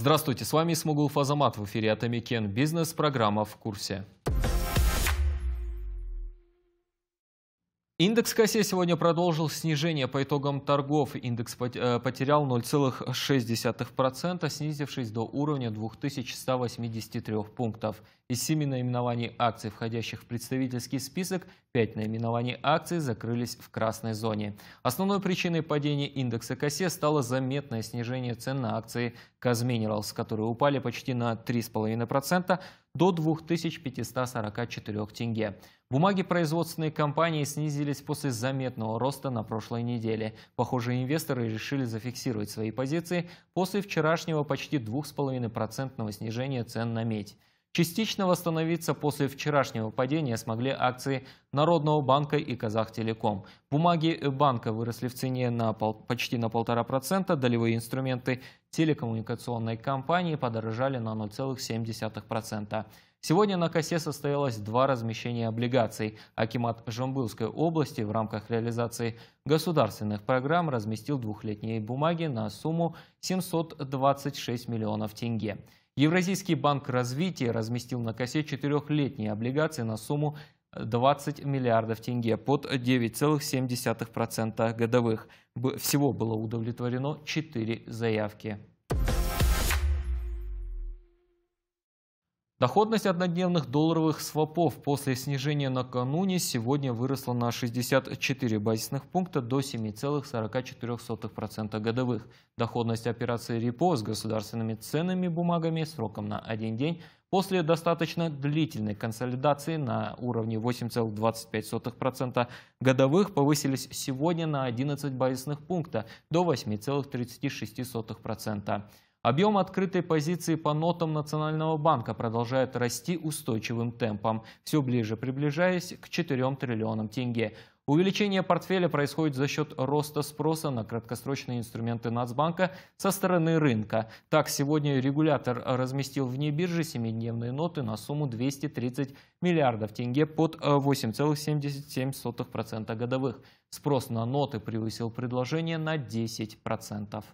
Здравствуйте, с вами Смогул Фазамат в эфире Атамикен Бизнес, программа «В курсе». Индекс Косей сегодня продолжил снижение. По итогам торгов индекс э, потерял 0,6%, снизившись до уровня 2183 пунктов. Из 7 наименований акций, входящих в представительский список, 5 наименований акций закрылись в красной зоне. Основной причиной падения индекса Косе стало заметное снижение цен на акции Казминералс, которые упали почти на 3,5%, до 2544 тенге. Бумаги производственной компании снизились после заметного роста на прошлой неделе. Похоже, инвесторы решили зафиксировать свои позиции после вчерашнего почти 2,5% снижения цен на медь. Частично восстановиться после вчерашнего падения смогли акции Народного банка и Казахтелеком. Бумаги банка выросли в цене на пол, почти на 1,5%, долевые инструменты телекоммуникационной компании подорожали на 0,7%. Сегодня на косе состоялось два размещения облигаций. Акимат Жамбылской области в рамках реализации государственных программ разместил двухлетние бумаги на сумму 726 миллионов тенге. Евразийский банк развития разместил на косе четырехлетние облигации на сумму 20 э, миллиардов тенге под 9,7% годовых. Всего было удовлетворено 4 заявки. Доходность однодневных долларовых свопов после снижения накануне сегодня выросла на 64 базисных пункта до 7,44% годовых. Доходность операции репо с государственными ценными бумагами сроком на один день после достаточно длительной консолидации на уровне 8,25% годовых повысились сегодня на 11 базисных пункта до 8,36%. Объем открытой позиции по нотам Национального банка продолжает расти устойчивым темпом, все ближе приближаясь к 4 триллионам тенге. Увеличение портфеля происходит за счет роста спроса на краткосрочные инструменты Нацбанка со стороны рынка. Так, сегодня регулятор разместил вне биржи семидневные ноты на сумму 230 миллиардов тенге под 8,77% э, годовых. Спрос на ноты превысил предложение на 10%.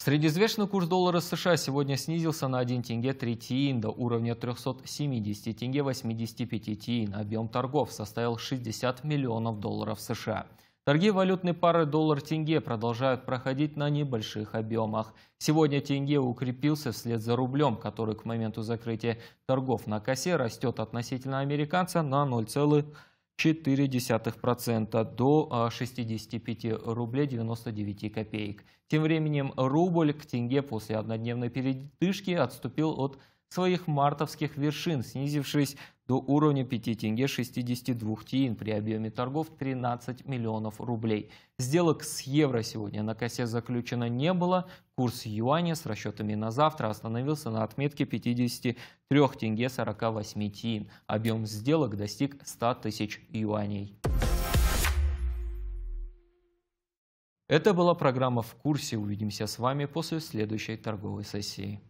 Средизвешенный курс доллара США сегодня снизился на 1 тенге 3 тиин до уровня 370 тенге 85 тиин. Объем торгов составил 60 миллионов долларов США. Торги валютной пары доллар-тенге продолжают проходить на небольших объемах. Сегодня тенге укрепился вслед за рублем, который к моменту закрытия торгов на косе растет относительно американца на 0,5%. 0,4% до 65 а, рублей 99 копеек. Тем временем рубль к тенге после однодневной передышки отступил от своих мартовских вершин, снизившись до уровня 5 тенге 62 тиин при объеме торгов 13 миллионов рублей. Сделок с евро сегодня на косе заключено не было. Курс юаня с расчетами на завтра остановился на отметке 53 тенге 48 тиин. Объем сделок достиг 100 тысяч юаней. Это была программа «В курсе». Увидимся с вами после следующей торговой сессии.